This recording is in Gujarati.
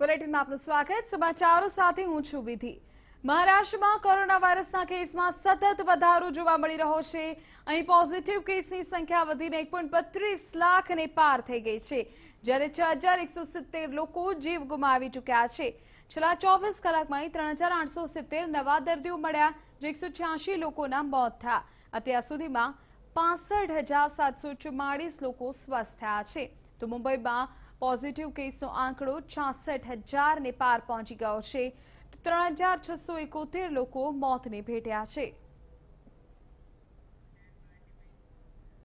બુલેટિનમાં આપનું સ્વાગત સમાચારો સાથે હું છું વિધિ મહારાષ્ટ્રમાં કોરોના વાયરસના કેસમાં સતત વધારો જોવા મળી રહ્યો છે અહીં પોઝિટિવ કેસની સંખ્યા વધીને એક પોઈન્ટ બત્રીસ લાખને પાર થઈ ગઈ છે જ્યારે છ હજાર એકસો સિત્તેર લોકો જીવ ગુમાવી ચૂક્યા છે છેલ્લા ચોવીસ કલાકમાં ત્રણ હજાર આઠસો સિત્તેર નવા દર્દીઓ મળ્યા જે એકસો છ્યાસી લોકોના મોત થયા અત્યાર સુધીમાં પાસઠ હજાર સાતસો ચુમ્માળીસ લોકો સ્વસ્થ થયા છે તો મુંબઈમાં પોઝિટિવ કેસનો આંકડો છાસઠ હજારને પાર પહોંચી ગયો છે તો ત્રણ હજાર છસો એકોતેર લોકો મોતને ભેટ્યા છે